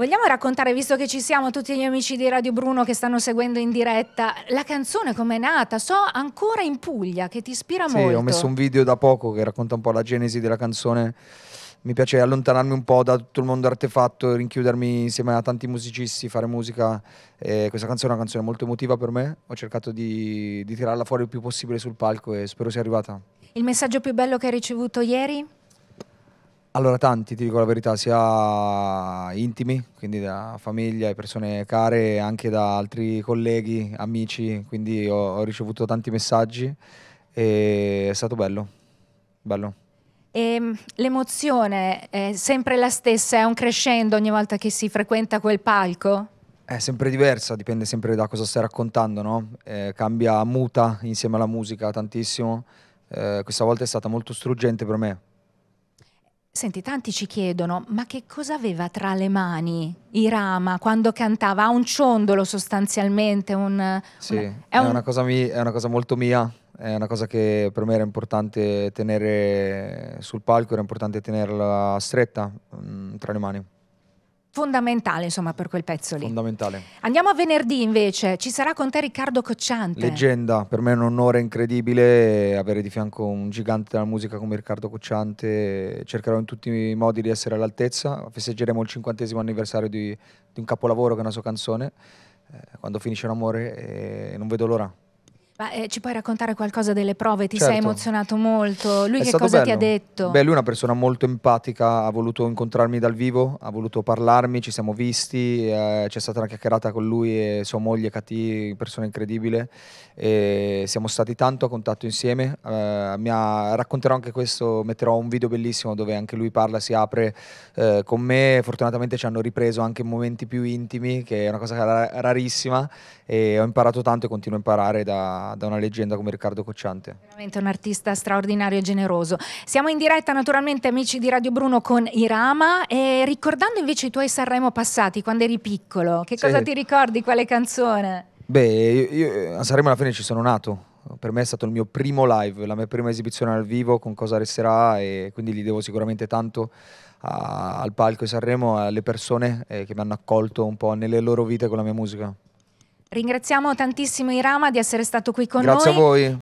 Vogliamo raccontare, visto che ci siamo tutti gli amici di Radio Bruno che stanno seguendo in diretta, la canzone com'è nata? So ancora in Puglia che ti ispira sì, molto. Sì, ho messo un video da poco che racconta un po' la genesi della canzone. Mi piace allontanarmi un po' da tutto il mondo artefatto, rinchiudermi insieme a tanti musicisti, fare musica. Eh, questa canzone è una canzone molto emotiva per me. Ho cercato di, di tirarla fuori il più possibile sul palco e spero sia arrivata. Il messaggio più bello che hai ricevuto ieri? Allora, tanti, ti dico la verità, sia intimi, quindi da famiglia, e persone care, anche da altri colleghi, amici, quindi ho, ho ricevuto tanti messaggi e è stato bello, bello. E ehm, l'emozione è sempre la stessa, è un crescendo ogni volta che si frequenta quel palco? È sempre diversa, dipende sempre da cosa stai raccontando, no? eh, cambia, muta insieme alla musica tantissimo. Eh, questa volta è stata molto struggente per me, Senti, tanti ci chiedono, ma che cosa aveva tra le mani Irama quando cantava? Ha un ciondolo sostanzialmente, un, Sì, un, è, è, un... Una mi, è una cosa molto mia, è una cosa che per me era importante tenere sul palco, era importante tenerla stretta mh, mm, tra le mani. Fondamentale insomma per quel pezzo lì. Fondamentale. Andiamo a venerdì invece, ci sarà con te Riccardo Cocciante. Leggenda, per me è un onore incredibile avere di fianco un gigante della musica come Riccardo Cocciante, cercherò in tutti i modi di essere all'altezza, festeggeremo il cinquantesimo anniversario di, di un capolavoro che è una sua canzone, eh, quando finisce l'amore e eh, non vedo l'ora. Ma eh, ci puoi raccontare qualcosa delle prove? Ti certo. sei emozionato molto. Lui È che cosa bello. ti ha detto? Beh, lui è una persona molto empatica, ha voluto incontrarmi dal vivo, ha voluto parlarmi, ci siamo visti, eh, c'è stata una chiacchierata con lui e sua moglie Cati, persona incredibile. E siamo stati tanto a contatto insieme. Eh, ha, racconterò anche questo, metterò un video bellissimo dove anche lui parla, si apre eh, con me. Fortunatamente ci hanno ripreso anche in momenti più intimi, che è una cosa rarissima e ho imparato tanto e continuo a imparare da da, una leggenda come Riccardo Cocciante. Veramente un artista straordinario e generoso. Siamo in diretta naturalmente amici di Radio Bruno con Irama e ricordando invece i tuoi Sanremo passati quando eri piccolo, che cosa ti ricordi, quale canzone? Beh, io, io, a Sanremo alla fine ci sono nato, per me è stato il mio primo live, la mia prima esibizione al vivo con Cosa Resterà e quindi li devo sicuramente tanto a, al palco di Sanremo, alle persone eh, che mi hanno accolto un po' nelle loro vite con la mia musica. Ringraziamo tantissimo Irama di essere stato qui con Grazie noi. Grazie a voi.